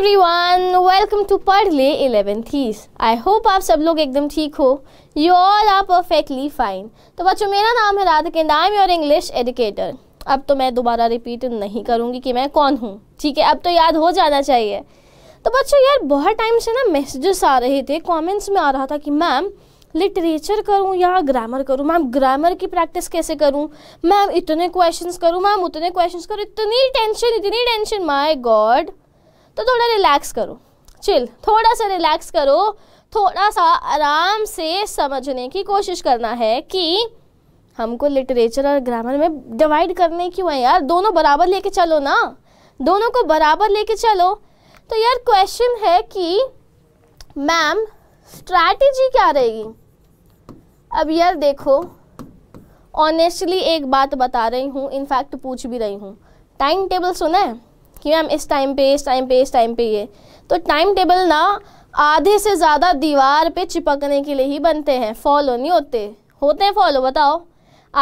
one welcome to पर ले eleven these I hope आप सब लोग एकदम ठीक हो you all are perfectly fine तो बच्चों मेरा नाम है Radha Kendra I am your English educator अब तो मैं दोबारा रिपीट नहीं करूँगी कि मैं कौन हूँ ठीक है अब तो याद हो जाना चाहिए तो बच्चों यार बहुत टाइम से ना मैसेजेस आ रहे थे कॉमेंट्स में आ रहा था कि मैम लिटरेचर करूँ या ग्रामर करूँ मैम ग्रामर की प्रैक्टिस कैसे करूँ मैम इतने क्वेश्चंस करूँ मैम उतने क्वेश्चंस करूँ इतनी टेंशन इतनी टेंशन माय गॉड तो थोड़ा रिलैक्स करो चिल थोड़ा सा रिलैक्स करो थोड़ा सा आराम से समझने की कोशिश करना है कि हमको लिटरेचर और ग्रामर में डिवाइड करने क्यों है यार दोनों बराबर लेके चलो ना दोनों को बराबर लेके चलो तो यार क्वेश्चन है कि मैम स्ट्रैटेजी क्या रहेगी अब यार देखो ऑनेस्टली एक बात बता रही हूँ इनफैक्ट पूछ भी रही हूँ टाइम टेबल सुना है कि मैम इस टाइम पे इस टाइम पे इस टाइम पे ये तो टाइम टेबल ना आधे से ज़्यादा दीवार पे चिपकने के लिए ही बनते हैं फॉलो नहीं होते होते हैं फॉलो बताओ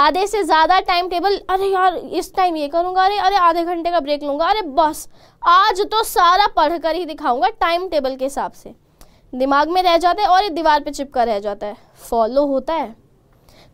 आधे से ज़्यादा टाइम टेबल अरे यार इस टाइम ये करूँगा अरे अरे आधे घंटे का ब्रेक लूँगा अरे बस आज तो सारा पढ़ कर ही दिखाऊँगा टाइम टेबल के हिसाब से दिमाग में रह जाता है और ये दीवार पे चिपका रह जाता है फॉलो होता है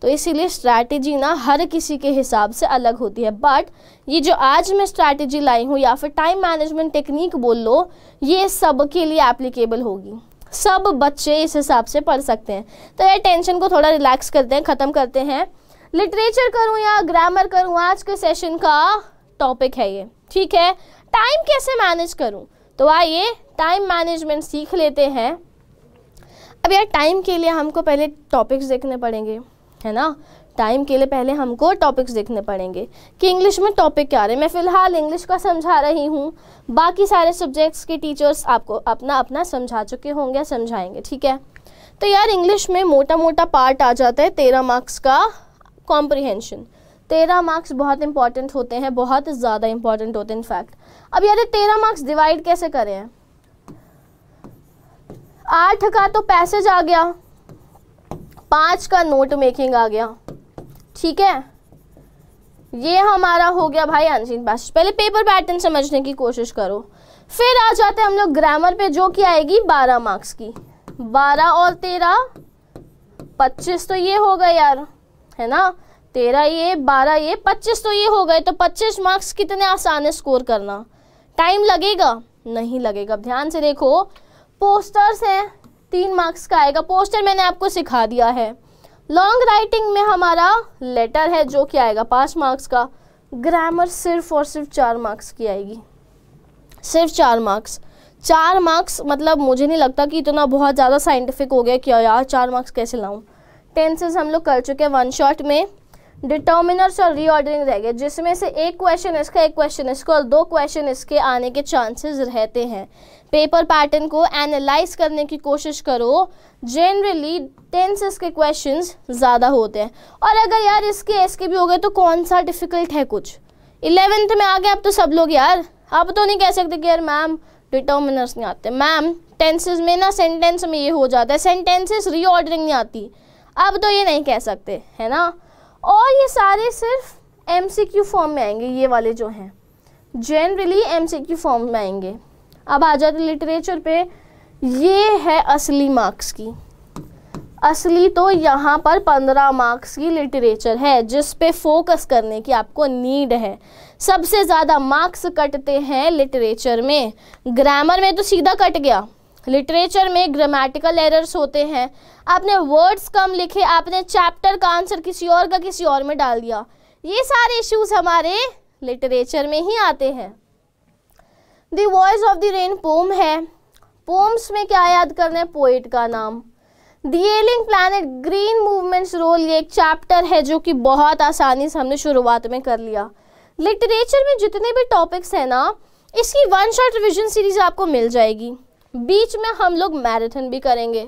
तो इसीलिए स्ट्रैटेजी ना हर किसी के हिसाब से अलग होती है बट ये जो आज मैं स्ट्रैटेजी लाई हूँ या फिर टाइम मैनेजमेंट टेक्निक बोल लो ये सब के लिए एप्लीकेबल होगी सब बच्चे इस हिसाब से पढ़ सकते हैं तो ये टेंशन को थोड़ा रिलैक्स करते हैं ख़त्म करते हैं लिटरेचर करूँ या ग्रामर करूँ आज के सेशन का टॉपिक है ये ठीक है टाइम कैसे मैनेज करूँ तो आइए टाइम मैनेजमेंट सीख लेते हैं अब यार टाइम के लिए हमको पहले टॉपिक्स देखने पड़ेंगे है ना टाइम के लिए पहले हमको टॉपिक्स देखने पड़ेंगे कि इंग्लिश में टॉपिक क्या रहे मैं फ़िलहाल इंग्लिश का समझा रही हूँ बाकी सारे सब्जेक्ट्स के टीचर्स आपको अपना अपना समझा चुके होंगे समझाएंगे ठीक है तो यार इंग्लिश में मोटा मोटा पार्ट आ जाता है तेरह मार्क्स का कॉम्प्रिहेंशन तेरह मार्क्स बहुत इंपॉर्टेंट होते हैं बहुत ज़्यादा इंपॉर्टेंट होते हैं इनफैक्ट अब यार तेरह मार्क्स डिवाइड कैसे करें आठ का तो पैसेज आ गया पाँच का नोट मेकिंग आ गया ठीक है ये हमारा हो गया भाई अंजीन पास पहले पेपर पैटर्न समझने की कोशिश करो फिर आ जाते हम लोग ग्रामर पे जो कि आएगी बारह मार्क्स की बारह और तेरह पच्चीस तो ये हो गए यार है ना तेरह ये बारह ये पच्चीस तो ये हो गए तो पच्चीस मार्क्स कितने आसान है स्कोर करना टाइम लगेगा नहीं लगेगा ध्यान से देखो पोस्टर्स हैं तीन मार्क्स का आएगा पोस्टर मैंने आपको सिखा दिया है लॉन्ग राइटिंग में हमारा लेटर है जो कि आएगा पाँच मार्क्स का ग्रामर सिर्फ और सिर्फ चार मार्क्स की आएगी सिर्फ चार मार्क्स चार मार्क्स मतलब मुझे नहीं लगता कि इतना बहुत ज़्यादा साइंटिफिक हो गया कि यार चार मार्क्स कैसे लाऊं टेंसेस हम लोग कर चुके हैं वन शॉट में डिटर्मिनर्स और रीऑर्डरिंग रह गए जिसमें से एक क्वेश्चन इसका एक क्वेश्चन इसका और दो क्वेश्चन इसके आने के चांसेस रहते हैं पेपर पैटर्न को एनालाइज करने की कोशिश करो जनरली टेंसेस के क्वेश्चंस ज़्यादा होते हैं और अगर यार इसके इसके भी हो गए तो कौन सा डिफ़िकल्ट है कुछ इलेवेंथ में आ गए अब तो सब लोग यार आप तो नहीं कह सकते कि यार मैम डिटर्मिनर्स नहीं आते मैम टेंसेज में ना सेंटेंस में ये हो जाता है सेंटेंसेस रीऑर्डरिंग नहीं आती अब तो ये नहीं कह सकते है ना और ये सारे सिर्फ एम फॉर्म में आएंगे ये वाले जो हैं जनरली एम फॉर्म में आएंगे अब आ जाते लिटरेचर पे ये है असली मार्क्स की असली तो यहाँ पर पंद्रह मार्क्स की लिटरेचर है जिस पे फोकस करने की आपको नीड है सबसे ज़्यादा मार्क्स कटते हैं लिटरेचर में ग्रामर में तो सीधा कट गया लिटरेचर में ग्रामेटिकल एरर्स होते हैं आपने वर्ड्स कम लिखे आपने चैप्टर का आंसर किसी और का किसी और में डाल दिया ये सारे इश्यूज हमारे लिटरेचर में ही आते हैं the voice of the rain poem है पोम्स में क्या याद करना है पोइट का नाम the ailing planet green movement's role ये एक चैप्टर है जो कि बहुत आसानी से हमने शुरुआत में कर लिया लिटरेचर में जितने भी टॉपिक्स हैं ना इसकी वन शॉट रिविजन सीरीज आपको मिल जाएगी बीच में हम लोग मैराथन भी करेंगे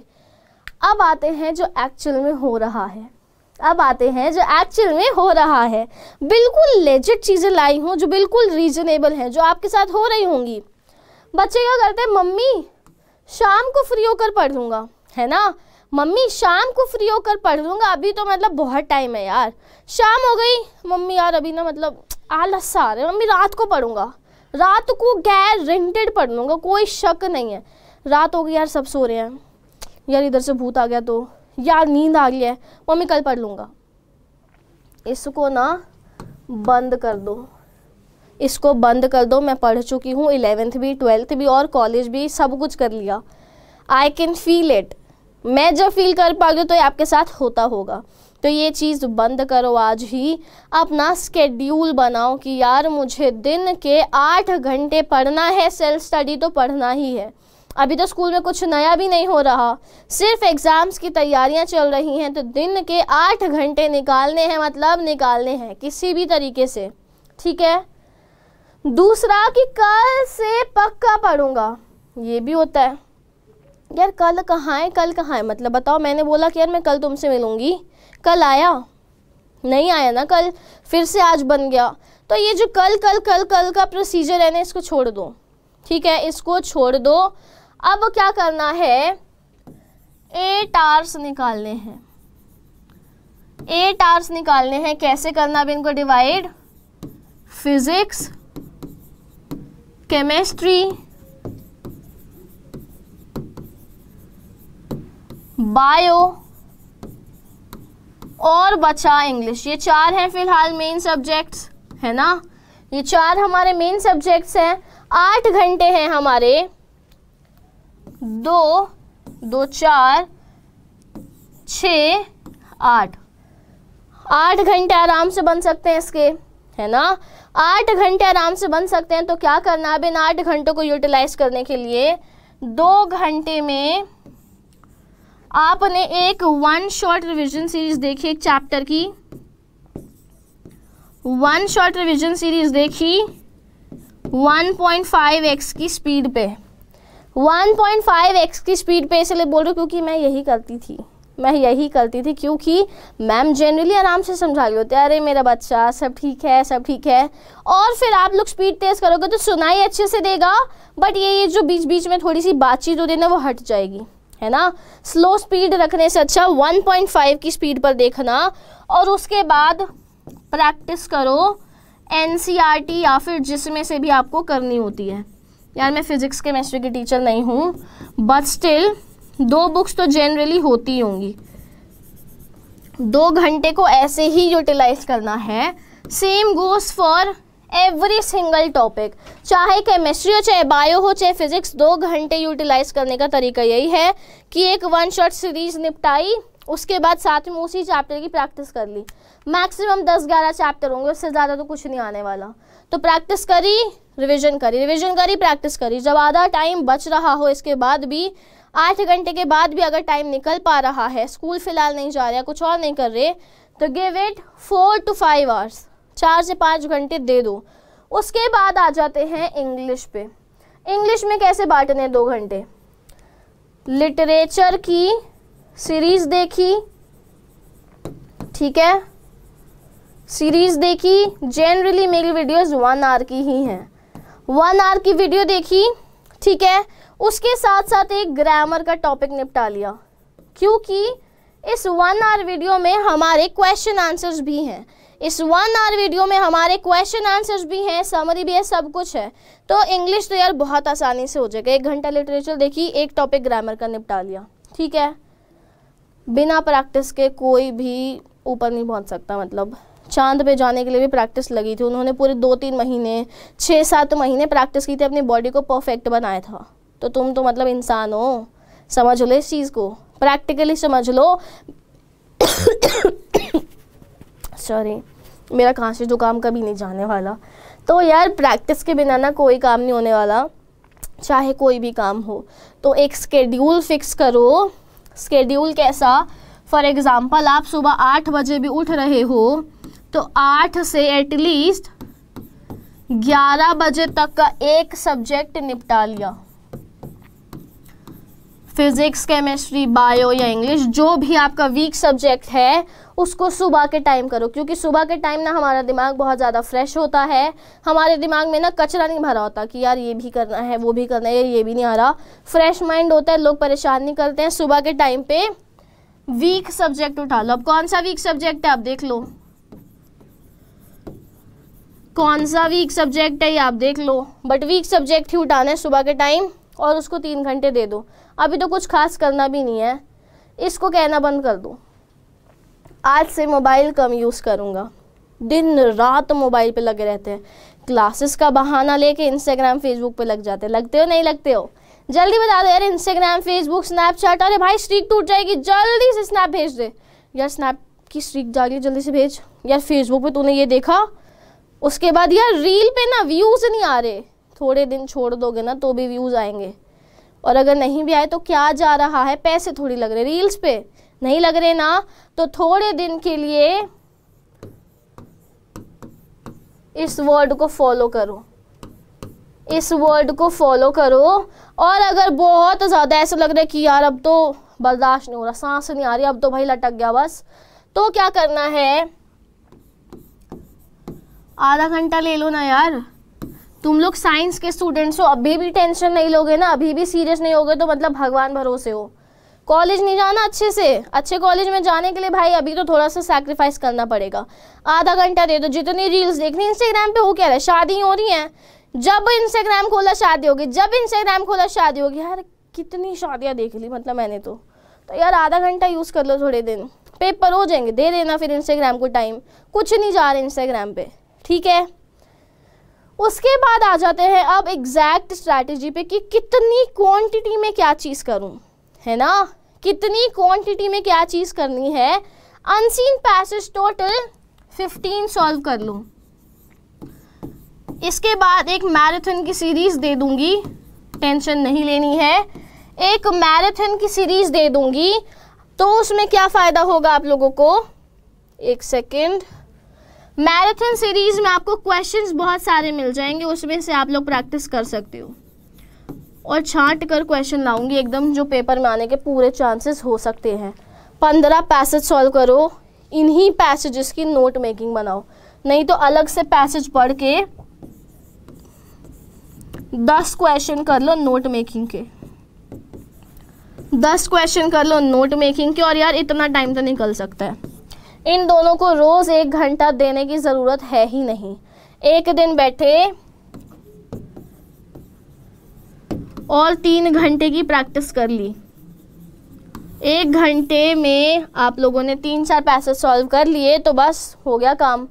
अब आते हैं जो एक्चुअल में हो रहा है अब आते हैं जो एक्चुअल में हो रहा है बिल्कुल लेजिट चीज़ें लाई हूँ जो बिल्कुल रीजनेबल हैं जो आपके साथ हो रही होंगी बच्चे क्या करते हैं मम्मी शाम को फ्री होकर पढ़ लूँगा है ना मम्मी शाम को फ्री होकर पढ़ लूँगा अभी तो मतलब बहुत टाइम है यार शाम हो गई मम्मी यार अभी ना मतलब आलस आ रहे मम्मी रात को पढ़ूँगा रात को रेंटेड पढ़ लूँगा कोई शक नहीं है रात हो गई यार सब सो रहे हैं यार इधर से भूत आ गया तो यार नींद आ गई है मम्मी कल पढ़ लूँगा इसको ना बंद कर दो इसको बंद कर दो मैं पढ़ चुकी हूँ इलेवेंथ भी ट्वेल्थ भी और कॉलेज भी सब कुछ कर लिया आई कैन फील इट मैं जब फील कर पा गई तो ये आपके साथ होता होगा तो ये चीज़ बंद करो आज ही अपना स्केड्यूल बनाओ कि यार मुझे दिन के आठ घंटे पढ़ना है सेल्फ स्टडी तो पढ़ना ही है अभी तो स्कूल में कुछ नया भी नहीं हो रहा सिर्फ एग्ज़ाम्स की तैयारियां चल रही हैं तो दिन के आठ घंटे निकालने हैं मतलब निकालने हैं किसी भी तरीके से ठीक है दूसरा कि कल से पक्का पढ़ूंगा ये भी होता है यार कल कहाँ है कल कहाँ है मतलब बताओ मैंने बोला कि यार मैं कल तुमसे मिलूंगी कल आया नहीं आया ना कल फिर से आज बन गया तो ये जो कल कल कल कल का प्रोसीजर है ना इसको छोड़ दो ठीक है इसको छोड़ दो अब क्या करना है एट आर्स निकालने हैं एट आर्स निकालने हैं कैसे करना अभी इनको डिवाइड फिजिक्स केमिस्ट्री बायो और बचा इंग्लिश ये चार हैं फिलहाल मेन सब्जेक्ट्स है ना ये चार हमारे मेन सब्जेक्ट्स हैं आठ घंटे हैं हमारे दो दो चार छ आठ आठ घंटे आराम से बन सकते हैं इसके है ना आठ घंटे आराम से बन सकते हैं तो क्या करना है अब इन आठ घंटों को यूटिलाइज करने के लिए दो घंटे में आपने एक वन शॉर्ट रिवीजन सीरीज देखी एक चैप्टर की वन शॉर्ट रिवीजन सीरीज देखी 1.5x की स्पीड पे 1.5x की स्पीड पे इसलिए बोल रही हूँ क्योंकि मैं यही करती थी मैं यही करती थी क्योंकि मैम जनरली आराम से समझा रही होती है अरे मेरा बच्चा सब ठीक है सब ठीक है और फिर आप लोग स्पीड तेज़ करोगे तो सुनाई अच्छे से देगा बट ये ये जो बीच बीच में थोड़ी सी बातचीत होती है ना वो हट जाएगी है ना स्लो स्पीड रखने से अच्छा 1.5 की स्पीड पर देखना और उसके बाद प्रैक्टिस करो एन e या फिर जिसमें से भी आपको करनी होती है यार मैं फिज़िक्स के केमिस्ट्री की टीचर नहीं हूँ बट स्टिल दो बुक्स तो जनरली होती होंगी दो घंटे को ऐसे ही यूटिलाइज करना है same goes for every single topic चाहे केमिस्ट्री हो चाहे बायो हो चाहे फिजिक्स दो घंटे यूटिलाइज करने का तरीका यही है कि एक वन शॉट सीरीज निपटाई उसके बाद साथ में उसी चैप्टर की प्रैक्टिस कर ली मैक्सिमम दस ग्यारह चैप्टर होंगे उससे ज़्यादा तो कुछ नहीं आने वाला तो प्रैक्टिस करी रिवीजन करी रिवीजन करी प्रैक्टिस करी जब आधा टाइम बच रहा हो इसके बाद भी आठ घंटे के बाद भी अगर टाइम निकल पा रहा है स्कूल फ़िलहाल नहीं जा रहा कुछ और नहीं कर रहे तो give it four to five hours चार से पाँच घंटे दे दो उसके बाद आ जाते हैं इंग्लिश पे इंग्लिश में कैसे बांटने दो घंटे लिटरेचर की सीरीज देखी ठीक है सीरीज देखी जनरली मेरी वीडियोस वन आर की ही हैं वन आर की वीडियो देखी ठीक है उसके साथ साथ एक ग्रामर का टॉपिक निपटा लिया क्योंकि इस वन आर वीडियो में हमारे क्वेश्चन आंसर्स भी हैं इस वन आवर वीडियो में हमारे क्वेश्चन आंसर्स भी हैं समरी भी है सब कुछ है तो इंग्लिश तो यार बहुत आसानी से हो जाएगा एक घंटा लिटरेचर देखिए एक टॉपिक ग्रामर का निपटा लिया ठीक है बिना प्रैक्टिस के कोई भी ऊपर नहीं पहुंच सकता मतलब चांद पे जाने के लिए भी प्रैक्टिस लगी थी उन्होंने पूरे दो तीन महीने छः सात महीने प्रैक्टिस की थी अपनी बॉडी को परफेक्ट बनाया था तो तुम तो मतलब इंसान हो समझ लो इस चीज़ को प्रैक्टिकली समझ लो सॉरी मेरा कहाँ से जो काम कभी नहीं जाने वाला तो यार प्रैक्टिस के बिना ना कोई काम नहीं होने वाला चाहे कोई भी काम हो तो एक स्केड्यूल फिक्स करो स्केड्यूल कैसा फॉर एग्ज़ाम्पल आप सुबह आठ बजे भी उठ रहे हो तो आठ से एटलीस्ट ग्यारह बजे तक का एक सब्जेक्ट निपटा लिया फिज़िक्स केमिस्ट्री बायो या इंग्लिश जो भी आपका वीक सब्जेक्ट है उसको सुबह के टाइम करो क्योंकि सुबह के टाइम ना हमारा दिमाग बहुत ज़्यादा फ्रेश होता है हमारे दिमाग में ना कचरा नहीं भरा होता कि यार ये भी करना है वो भी करना है ये भी नहीं आ रहा फ्रेश माइंड होता है लोग परेशान नहीं करते हैं सुबह के टाइम पे वीक सब्जेक्ट उठा लो अब कौन सा वीक सब्जेक्ट है आप देख लो कौन सा वीक सब्जेक्ट है ये आप देख लो बट वीक सब्जेक्ट ही उठाना है सुबह के टाइम और उसको तीन घंटे दे दो अभी तो कुछ खास करना भी नहीं है इसको कहना बंद कर दो आज से मोबाइल कम यूज़ करूँगा दिन रात मोबाइल पे लगे रहते हैं क्लासेस का बहाना लेके इंस्टाग्राम फेसबुक पे लग जाते हैं लगते हो नहीं लगते हो जल्दी बता दो यार इंस्टाग्राम फेसबुक स्नैपचैट अरे भाई स्ट्रीक टूट जाएगी जल्दी से स्नैप भेज दे यार स्नैप की स्ट्रीक जा रही जल्दी से भेज यार फेसबुक पे तूने ये देखा उसके बाद यार रील पे ना व्यूज़ नहीं आ रहे थोड़े दिन छोड़ दोगे ना तो भी व्यूज़ आएंगे और अगर नहीं भी आए तो क्या जा रहा है पैसे थोड़ी लग रहे रील्स पे नहीं लग रहे ना तो थोड़े दिन के लिए इस वर्ड को फॉलो करो इस वर्ड को फॉलो करो और अगर बहुत ज़्यादा ऐसा लग रहा है कि यार अब तो बर्दाश्त नहीं हो रहा सांस नहीं आ रही अब तो भाई लटक गया बस तो क्या करना है आधा घंटा ले लो ना यार तुम लोग साइंस के स्टूडेंट्स हो अभी भी टेंशन नहीं लोगे ना अभी भी सीरियस नहीं होगे तो मतलब भगवान भरोसे हो कॉलेज नहीं जाना अच्छे से अच्छे कॉलेज में जाने के लिए भाई अभी तो थोड़ा सा सैक्रिफाइस करना पड़ेगा आधा घंटा दे दो जितनी रील्स देखनी इंस्टाग्राम पे हो क्या रहा है शादी हो रही हैं जब इंस्टाग्राम खोला शादी होगी जब इंस्टाग्राम खोला शादी होगी यार कितनी शादियाँ देख ली मतलब मैंने तो तो यार आधा घंटा यूज़ कर लो थोड़े दिन पेपर हो जाएंगे दे देना फिर इंस्टाग्राम को टाइम कुछ नहीं जा रहा इंस्टाग्राम पे ठीक है उसके बाद आ जाते हैं अब एग्जैक्ट स्ट्रैटेजी पे कि कितनी क्वांटिटी में क्या चीज़ करूं है ना कितनी क्वांटिटी में क्या चीज़ करनी है अनसीन पैसेज टोटल 15 सॉल्व कर लूं इसके बाद एक मैराथन की सीरीज़ दे दूंगी टेंशन नहीं लेनी है एक मैराथन की सीरीज़ दे दूंगी तो उसमें क्या फ़ायदा होगा आप लोगों को एक सेकेंड मैराथन सीरीज में आपको क्वेश्चंस बहुत सारे मिल जाएंगे उसमें से आप लोग प्रैक्टिस कर सकते हो और छांट कर क्वेश्चन लाऊंगी एकदम जो पेपर में आने के पूरे चांसेस हो सकते हैं पंद्रह पैसेज सॉल्व करो इन्हीं पैसेजेस की नोट मेकिंग बनाओ नहीं तो अलग से पैसेज पढ़ के दस क्वेश्चन कर लो नोट मेकिंग के दस क्वेश्चन कर लो नोट मेकिंग के और यार इतना टाइम तो निकल सकता है इन दोनों को रोज़ एक घंटा देने की ज़रूरत है ही नहीं एक दिन बैठे और तीन घंटे की प्रैक्टिस कर ली एक घंटे में आप लोगों ने तीन चार पैसेज सॉल्व कर लिए तो बस हो गया काम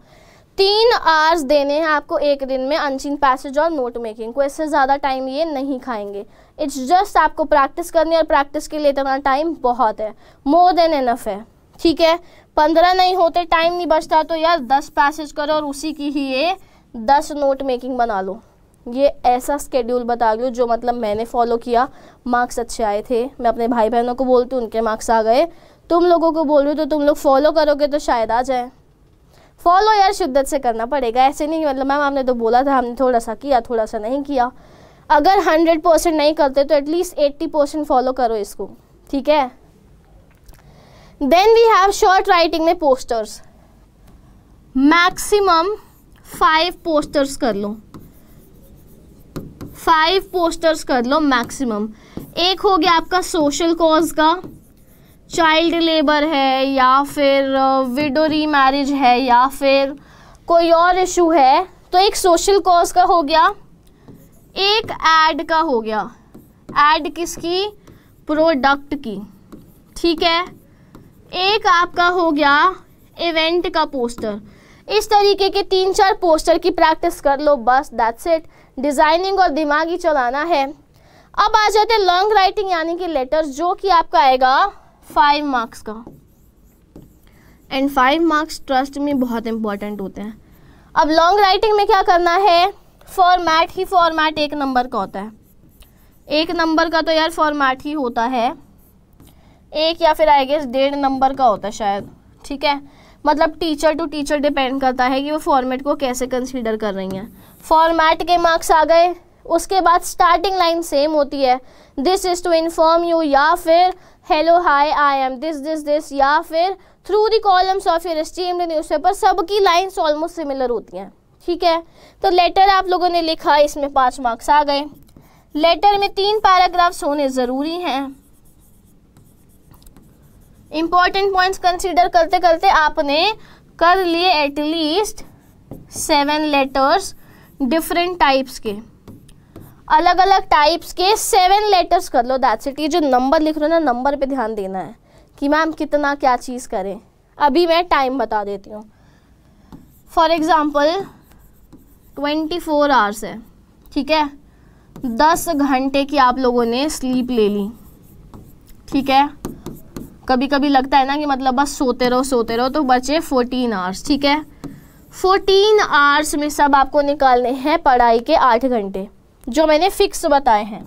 तीन आवर्स देने हैं आपको एक दिन में अनचिन पैसेज और नोट मेकिंग को इससे ज़्यादा टाइम ये नहीं खाएंगे इट्स जस्ट आपको प्रैक्टिस करनी और प्रैक्टिस के लिए इतना टाइम बहुत है मोर देन एनफ है ठीक है पंद्रह नहीं होते टाइम नहीं बचता तो यार दस पैसेज करो और उसी की ही ये दस नोट मेकिंग बना लो ये ऐसा स्केड्यूल बता लो जो मतलब मैंने फॉलो किया मार्क्स अच्छे आए थे मैं अपने भाई बहनों को बोलती हूँ उनके मार्क्स आ गए तुम लोगों को बोल रही हूँ तो तुम लोग फॉलो करोगे तो शायद आ जाए फॉलो यार शिद्दत से करना पड़ेगा ऐसे नहीं मतलब मैम आपने तो बोला था हमने थोड़ा सा किया थोड़ा सा नहीं किया अगर हंड्रेड परसेंट नहीं करते तो एटलीस्ट एट्टी परसेंट फॉलो करो इसको ठीक है then we have short writing में पोस्टर्स मैक्सिमम फाइव पोस्टर्स कर लो फाइव पोस्टर्स कर लो मैक्सिमम एक हो गया आपका सोशल कॉज का चाइल्ड लेबर है या फिर विडो री मैरिज है या फिर कोई और इशू है तो एक सोशल कॉज का हो गया एक एड का हो गया एड किसकी प्रोडक्ट की ठीक है एक आपका हो गया इवेंट का पोस्टर इस तरीके के तीन चार पोस्टर की प्रैक्टिस कर लो बस दैट्स इट डिज़ाइनिंग और दिमागी चलाना है अब आ जाते हैं लॉन्ग राइटिंग यानी कि लेटर जो कि आपका आएगा फाइव मार्क्स का एंड फाइव मार्क्स ट्रस्ट में बहुत इंपॉर्टेंट होते हैं अब लॉन्ग राइटिंग में क्या करना है फॉर्मेट ही फॉर्मेट एक नंबर का होता है एक नंबर का तो यार फॉर्मेट ही होता है एक या फिर आई गेस डेढ़ नंबर का होता है शायद ठीक है मतलब टीचर टू टीचर डिपेंड करता है कि वो फॉर्मेट को कैसे कंसीडर कर रही हैं फॉर्मेट के मार्क्स आ गए उसके बाद स्टार्टिंग लाइन सेम होती है this is to inform you या फिर hello hi I am this this this या फिर through the columns of your newspaper सबकी लाइन्स ऑलमोस्ट सिमिलर होती हैं ठीक है तो लेटर आप लोगों ने लिखा इसमें पाँच मार्क्स आ गए लेटर में तीन पैराग्राफ्स होने ज़रूरी हैं इम्पॉर्टेंट पॉइंट्स कंसीडर करते करते आपने कर लिए at least seven letters different types के अलग अलग टाइप्स के सेवन लेटर्स कर लो दैट्स इट ये जो नंबर लिख रहे हो ना नंबर पे ध्यान देना है कि मैम कितना क्या चीज़ करें अभी मैं टाइम बता देती हूँ for example twenty four hours है ठीक है दस घंटे की आप लोगों ने स्लीप ले ली ठीक है कभी कभी लगता है ना कि मतलब बस सोते रहो सोते रहो तो बचे फोर्टीन आवर्स ठीक है फोर्टीन आवर्स में सब आपको निकालने हैं पढ़ाई के आठ घंटे जो मैंने फिक्स बताए हैं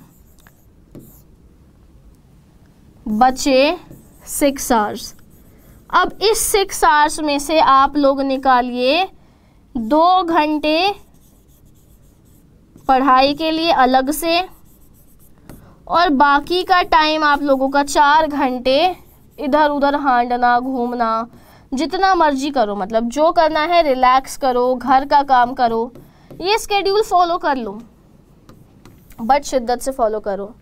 बचे सिक्स आवर्स अब इस सिक्स आवर्स में से आप लोग निकालिए दो घंटे पढ़ाई के लिए अलग से और बाकी का टाइम आप लोगों का चार घंटे इधर उधर हांडना घूमना जितना मर्जी करो मतलब जो करना है रिलैक्स करो घर का काम करो ये स्केड्यूल फॉलो कर लो बट शिद्दत से फॉलो करो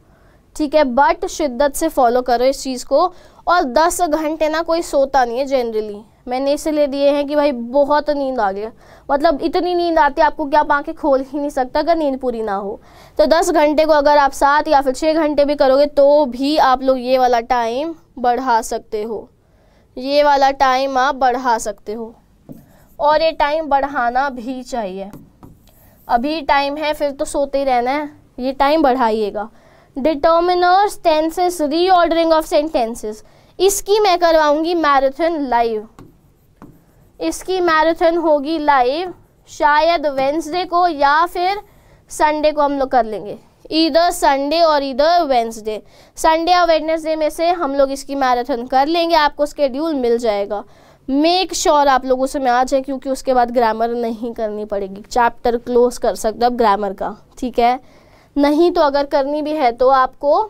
ठीक है बट शिद्दत से फॉलो करो इस चीज़ को और 10 घंटे ना कोई सोता नहीं है जनरली मैंने इसलिए दिए हैं कि भाई बहुत नींद आ गई मतलब इतनी नींद आती है आपको कि आप आंखें खोल ही नहीं सकता अगर नींद पूरी ना हो तो दस घंटे को अगर आप सात या फिर छः घंटे भी करोगे तो भी आप लोग ये वाला टाइम बढ़ा सकते हो ये वाला टाइम आप बढ़ा सकते हो और ये टाइम बढ़ाना भी चाहिए अभी टाइम है फिर तो सोते ही रहना है ये टाइम बढ़ाइएगा determiners tenses reordering of sentences इसकी मैं करवाऊंगी मैराथन लाइव इसकी मैराथन होगी लाइव शायद वेंसडे को या फिर संडे को हम लोग कर लेंगे इधर संडे और इधर वेंसडे संडे और वेडनेसडे में से हम लोग इसकी मैराथन कर लेंगे आपको स्केड्यूल मिल जाएगा मेक श्योर sure आप लोग उसमें आ जाए क्योंकि उसके बाद ग्रामर नहीं करनी पड़ेगी चैप्टर क्लोज कर सकते अब ग्रामर का ठीक है नहीं तो अगर करनी भी है तो आपको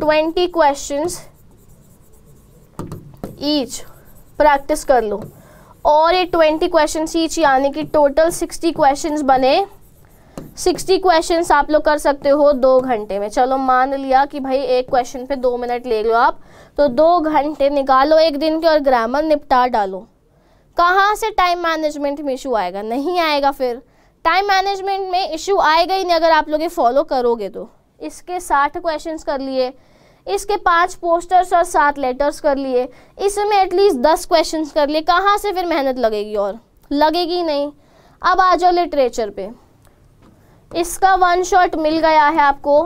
ट्वेंटी क्वेश्चंस ईच प्रैक्टिस कर लो और ये ट्वेंटी क्वेश्चन ईच यानी कि टोटल सिक्सटी क्वेश्चन बने सिक्सटी क्वेश्चन आप लोग कर सकते हो दो घंटे में चलो मान लिया कि भाई एक क्वेश्चन पे दो मिनट ले लो आप तो दो घंटे निकालो एक दिन के और ग्रामर निपटा डालो कहाँ से टाइम मैनेजमेंट में इशू आएगा नहीं आएगा फिर टाइम मैनेजमेंट में इशू आएगा ही नहीं अगर आप लोग ये फॉलो करोगे तो इसके साठ क्वेश्चंस कर लिए इसके पांच पोस्टर्स और सात लेटर्स कर लिए इसमें एटलीस्ट दस क्वेश्चन कर लिए कहाँ से फिर मेहनत लगेगी और लगेगी नहीं अब आ जाओ लिटरेचर पे इसका वन शॉट मिल गया है आपको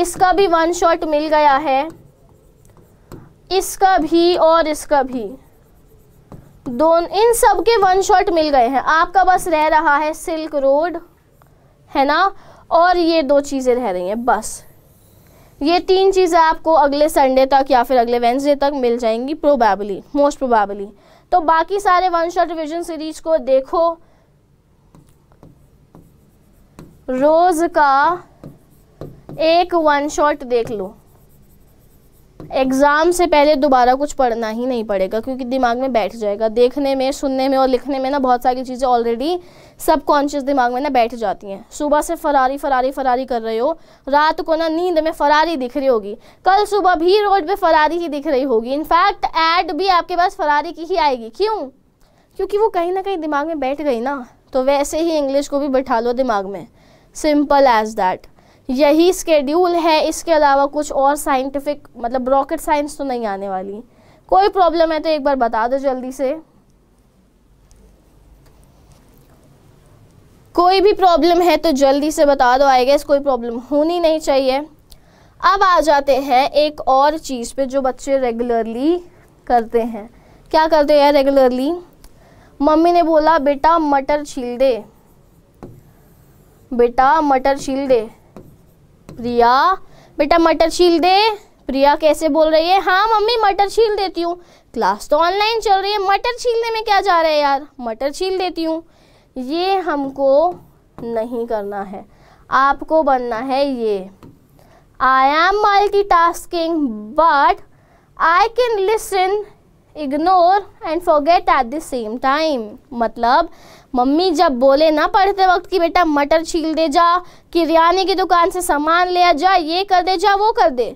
इसका भी वन शॉट मिल गया है इसका भी और इसका भी दोन इन सब के वन शॉट मिल गए हैं आपका बस रह रहा है सिल्क रोड है ना और ये दो चीज़ें रह रही हैं बस ये तीन चीज़ें आपको अगले संडे तक या फिर अगले वेंसडे तक मिल जाएंगी प्रोबेबली मोस्ट प्रोबेबली तो बाकी सारे वन शॉट रिविजन सीरीज को देखो रोज का एक वन शॉट देख लो एग्ज़ाम से पहले दोबारा कुछ पढ़ना ही नहीं पड़ेगा क्योंकि दिमाग में बैठ जाएगा देखने में सुनने में और लिखने में ना बहुत सारी चीज़ें ऑलरेडी सब कॉन्शियस दिमाग में ना बैठ जाती हैं सुबह से फरारी फरारी फरारी कर रहे हो रात को ना नींद में फरारी दिख रही होगी कल सुबह भी रोड पे फरारी ही दिख रही होगी इनफैक्ट एड भी आपके पास फरारी की ही आएगी क्यों क्योंकि वो कहीं ना कहीं दिमाग में बैठ गई ना तो वैसे ही इंग्लिश को भी बैठा लो दिमाग में सिंपल एज दैट यही स्केड्यूल है इसके अलावा कुछ और साइंटिफिक मतलब रॉकेट साइंस तो नहीं आने वाली कोई प्रॉब्लम है तो एक बार बता दो जल्दी से कोई भी प्रॉब्लम है तो जल्दी से बता दो आई गेस कोई प्रॉब्लम होनी नहीं चाहिए अब आ जाते हैं एक और चीज़ पे जो बच्चे रेगुलरली करते हैं क्या करते हैं रेगुलरली मम्मी ने बोला बेटा मटर छील दे बेटा मटर छील दे प्रिया बेटा मटर छील दे प्रिया कैसे बोल रही है हाँ मम्मी मटर छील देती हूँ क्लास तो ऑनलाइन चल रही है मटर छीलने में क्या जा रहा है यार मटर छील देती हूँ ये हमको नहीं करना है आपको बनना है ये I am multi tasking but I can listen ignore and forget at the same time मतलब मम्मी जब बोले ना पढ़ते वक्त कि बेटा मटर छील दे जा किरियाने की दुकान से सामान ले जा ये कर दे जा वो कर दे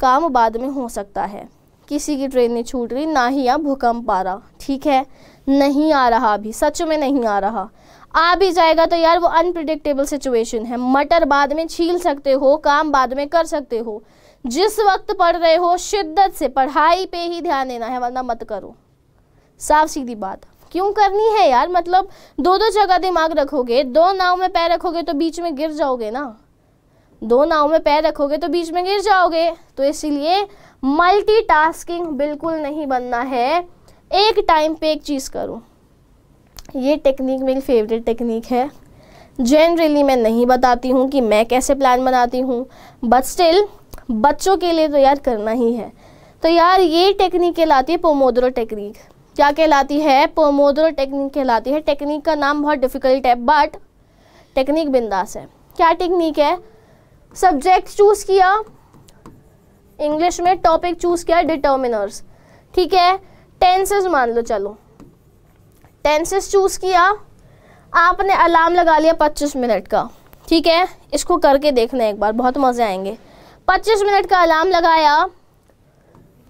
काम बाद में हो सकता है किसी की ट्रेन नहीं छूट रही ना ही यहाँ भूकंप आ रहा ठीक है नहीं आ रहा अभी सच में नहीं आ रहा आ भी जाएगा तो यार वो अनप्रिडिक्टेबल सिचुएशन है मटर बाद में छील सकते हो काम बाद में कर सकते हो जिस वक्त पढ़ रहे हो शिद्दत से पढ़ाई पे ही ध्यान देना है वरना मत करो साफ सीधी बात क्यों करनी है यार मतलब दो दो जगह दिमाग रखोगे दो नाव में पैर रखोगे तो बीच में गिर जाओगे ना दो नाव में पैर रखोगे तो बीच में गिर जाओगे तो इसीलिए मल्टीटास्किंग बिल्कुल नहीं बनना है एक टाइम पे एक चीज़ करूँ ये टेक्निक मेरी फेवरेट टेक्निक है जनरली मैं नहीं बताती हूँ कि मैं कैसे प्लान बनाती हूँ बट स्टिल बच्चों के लिए तो यार करना ही है तो यार ये टेक्निक लाती है पोमोद्रो टेक्निक क्या कहलाती है पोमोदोरो टेक्निक कहलाती है टेक्निक का नाम बहुत डिफिकल्ट है बट टेक्निक बिंदास है क्या टेक्निक है सब्जेक्ट चूज किया इंग्लिश में टॉपिक चूज किया डिटर्मिनर्स ठीक है टेंसेस मान लो चलो टेंसेस चूज किया आपने अलार्म लगा लिया 25 मिनट का ठीक है इसको करके देखना एक बार बहुत मज़े आएंगे 25 मिनट का अलार्म लगाया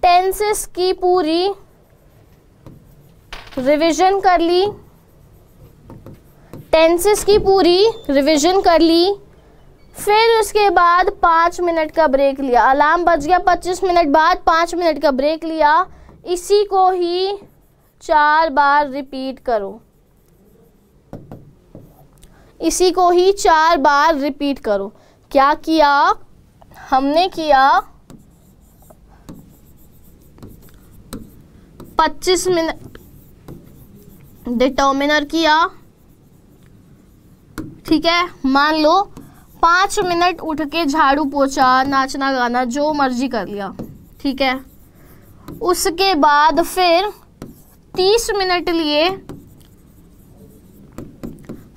टेंसेस की पूरी रिवीजन कर ली टेंसेस की पूरी रिवीजन कर ली फिर उसके बाद पाँच मिनट का ब्रेक लिया अलार्म बज गया पच्चीस मिनट बाद पाँच मिनट का ब्रेक लिया इसी को ही चार बार रिपीट करो इसी को ही चार बार रिपीट करो क्या किया हमने किया 25 मिनट डिटर्मिनर किया ठीक है मान लो पांच मिनट उठ के झाड़ू पोछा नाचना गाना जो मर्जी कर लिया ठीक है उसके बाद फिर तीस मिनट लिए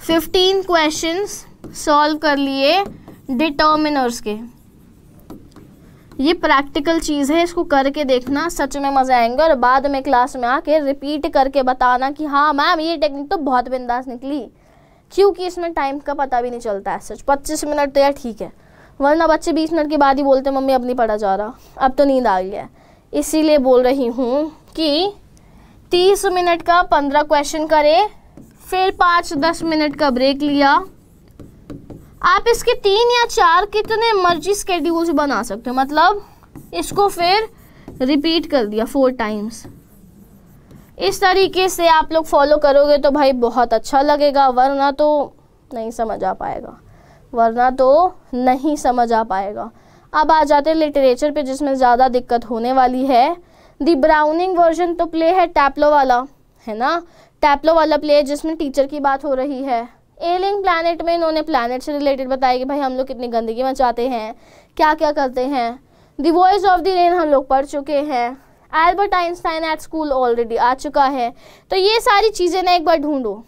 फिफ्टीन क्वेश्चंस सॉल्व कर लिए डिटर्मिनर्स के ये प्रैक्टिकल चीज़ है इसको करके देखना सच में मज़ा आएंगे और बाद में क्लास में आके रिपीट करके बताना कि हाँ मैम ये टेक्निक तो बहुत बिंदास निकली क्योंकि इसमें टाइम का पता भी नहीं चलता है सच पच्चीस मिनट तो यार ठीक है वरना बच्चे बीस मिनट के बाद ही बोलते मम्मी अब नहीं पढ़ा जा रहा अब तो नींद आ गया है इसीलिए बोल रही हूँ कि तीस मिनट का पंद्रह क्वेश्चन करे फिर पाँच दस मिनट का ब्रेक लिया आप इसके तीन या चार कितने मर्जी स्केड्यूल्स बना सकते हो मतलब इसको फिर रिपीट कर दिया फोर टाइम्स इस तरीके से आप लोग फॉलो करोगे तो भाई बहुत अच्छा लगेगा वरना तो नहीं समझ आ पाएगा वरना तो नहीं समझ आ पाएगा अब आ जाते हैं लिटरेचर पे जिसमें ज़्यादा दिक्कत होने वाली है दी ब्राउनिंग वर्जन तो प्ले है टैपलो वाला है ना टैपलो वाला प्ले जिसमें टीचर की बात हो रही है एलिंग प्लानट में इन्होंने प्लानट से रिलेटेड बताया कि भाई हम लोग कितनी गंदगी मचाते हैं क्या क्या करते हैं the voice of the rain हम लोग पढ़ चुके हैं Albert Einstein at school already आ चुका है तो ये सारी चीज़ें ना एक बार ढूंढो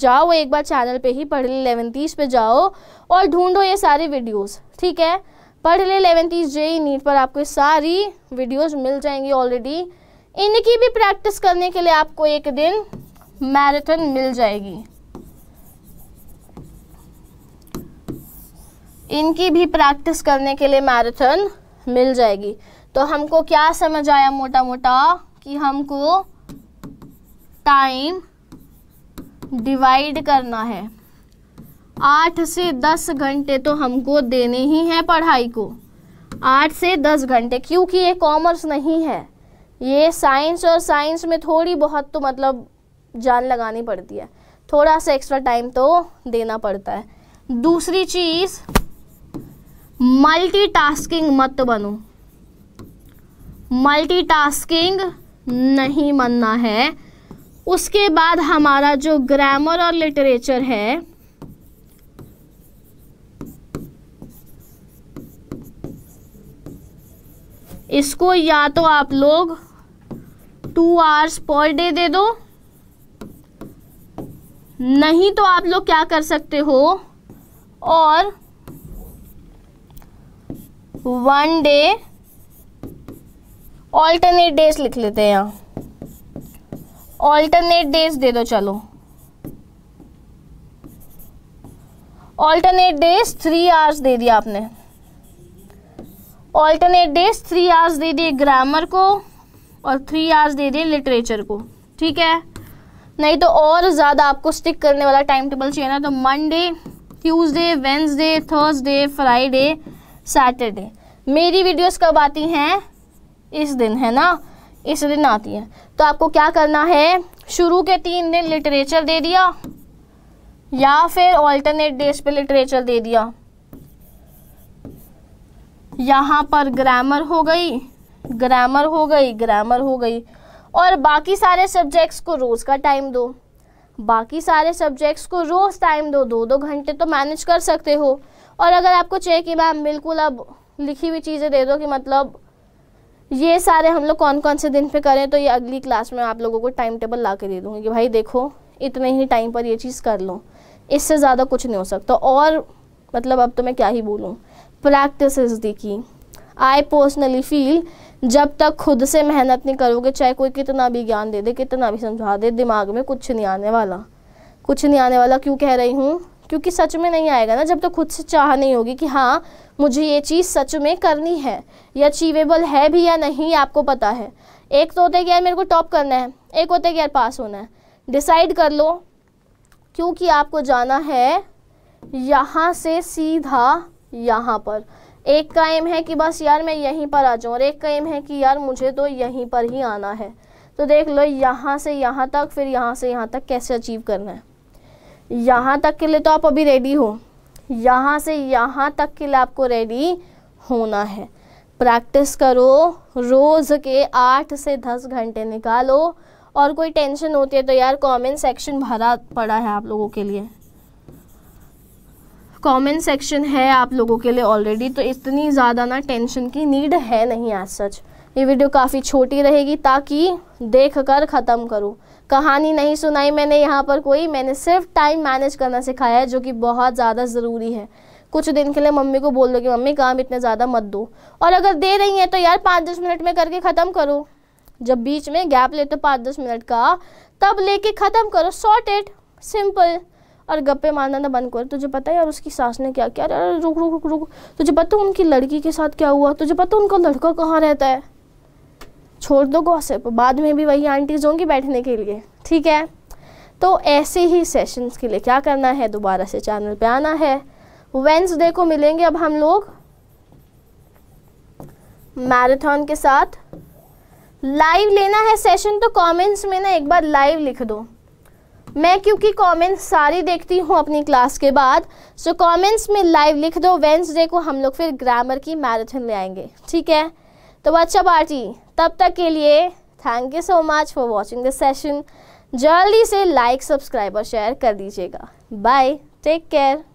जाओ एक बार चैनल पे ही पढ़ ले इलेवन पे जाओ और ढूंढो ये सारी वीडियोस ठीक है पढ़ ले इलेवन जे नीट पर आपको ये सारी वीडियोस मिल जाएंगी ऑलरेडी इनकी भी प्रैक्टिस करने के लिए आपको एक दिन मैराथन मिल जाएगी इनकी भी प्रैक्टिस करने के लिए मैराथन मिल जाएगी तो हमको क्या समझ आया मोटा मोटा कि हमको टाइम डिवाइड करना है आठ से दस घंटे तो हमको देने ही हैं पढ़ाई को आठ से दस घंटे क्योंकि ये कॉमर्स नहीं है ये साइंस और साइंस में थोड़ी बहुत तो मतलब जान लगानी पड़ती है थोड़ा सा एक्स्ट्रा टाइम तो देना पड़ता है दूसरी चीज़ मल्टीटास्किंग मत बनो मल्टीटास्किंग नहीं बनना है उसके बाद हमारा जो ग्रामर और लिटरेचर है इसको या तो आप लोग टू आवर्स पर डे दे दो नहीं तो आप लोग क्या कर सकते हो और वन डे ऑल्टरनेट डेज लिख लेते हैं यहाँ ऑल्टरनेट डेज दे दो चलो ऑल्टरनेट डेज थ्री आवर्स दे दिया आपने ऑल्टरनेट डेज थ्री आवर्स दे दिए ग्रामर को और थ्री आवर्स दे दिए लिटरेचर को ठीक है नहीं तो और ज़्यादा आपको स्टिक करने वाला टाइम टेबल चाहिए ना तो Monday Tuesday Wednesday Thursday Friday Saturday मेरी वीडियोस कब आती हैं इस दिन है ना इस दिन आती है तो आपको क्या करना है शुरू के तीन दिन लिटरेचर दे दिया या फिर ऑल्टरनेट डेज पे लिटरेचर दे दिया यहाँ पर ग्रामर हो गई ग्रामर हो गई ग्रामर हो गई और बाकी सारे सब्जेक्ट्स को रोज़ का टाइम दो बाकी सारे सब्जेक्ट्स को रोज़ टाइम दो दो दो घंटे तो मैनेज कर सकते हो और अगर आपको चाहिए कि मैम बिल्कुल अब लिखी हुई चीज़ें दे दो कि मतलब ये सारे हम लोग कौन कौन से दिन पे करें तो ये अगली क्लास में आप लोगों को टाइम टेबल ला के दे दूँगी कि भाई देखो इतने ही टाइम पर ये चीज़ कर लो इससे ज़्यादा कुछ नहीं हो सकता और मतलब अब तो मैं क्या ही बोलूँ practice is I personally feel जब तक खुद से मेहनत नहीं करोगे चाहे कोई कितना भी ज्ञान दे दे कितना भी समझा दे दिमाग में कुछ नहीं आने वाला कुछ नहीं आने वाला क्यों कह रही हूँ क्योंकि सच में नहीं आएगा ना जब तो खुद से चाह नहीं होगी कि हाँ मुझे ये चीज़ सच में करनी है या अचीवेबल है भी या नहीं आपको पता है एक तो होता है कि यार मेरे को टॉप करना है एक होता है कि यार पास होना है डिसाइड कर लो क्योंकि आपको जाना है यहाँ से सीधा यहाँ पर एक का एम है कि बस यार मैं यहीं पर आ जाऊँ और एक का एम है कि यार मुझे तो यहीं पर ही आना है तो देख लो यहाँ से यहाँ तक फिर यहाँ से यहाँ तक कैसे अचीव करना है यहाँ तक के लिए तो आप अभी रेडी हो यहाँ से यहाँ तक के लिए आपको रेडी होना है प्रैक्टिस करो रोज़ के आठ से दस घंटे निकालो और कोई टेंशन होती है तो यार कमेंट सेक्शन भरा पड़ा है आप लोगों के लिए कमेंट सेक्शन है आप लोगों के लिए ऑलरेडी तो इतनी ज़्यादा ना टेंशन की नीड है नहीं आज सच ये वीडियो काफ़ी छोटी रहेगी ताकि देख कर ख़त्म करो कहानी नहीं सुनाई मैंने यहाँ पर कोई मैंने सिर्फ टाइम मैनेज करना सिखाया है जो कि बहुत ज़्यादा ज़रूरी है कुछ दिन के लिए मम्मी को बोल दो कि मम्मी काम इतने ज़्यादा मत दो और अगर दे रही है तो यार पाँच दस मिनट में करके ख़त्म करो जब बीच में गैप लेते हो पाँच दस मिनट का तब लेके ख़त्म करो शॉर्ट सॉर्टेड सिंपल और गप्पे मारना ना बंद करो तुझे पता है यार उसकी सास ने क्या क्या रुक रुक रुक रुक तुझे पता उनकी लड़की के साथ क्या हुआ तुझे पता उनका लड़का कहाँ रहता है छोड़ दो गॉसिप बाद में भी वही आंटीज होंगी बैठने के लिए ठीक है तो ऐसे ही सेशंस के लिए क्या करना है दोबारा से चैनल पे आना है वेंसडे को मिलेंगे अब हम लोग मैराथन के साथ लाइव लेना है सेशन तो कमेंट्स में ना एक बार लाइव लिख दो मैं क्योंकि कमेंट्स सारी देखती हूँ अपनी क्लास के बाद सो so कमेंट्स में लाइव लिख दो वेंसडे को हम लोग फिर ग्रामर की मैराथन ले आएंगे ठीक है तो अच्छा पार्टी तब तक के लिए thank you so much for watching this session जल्दी से लाइक सब्सक्राइब और शेयर कर दीजिएगा बाय टेक केयर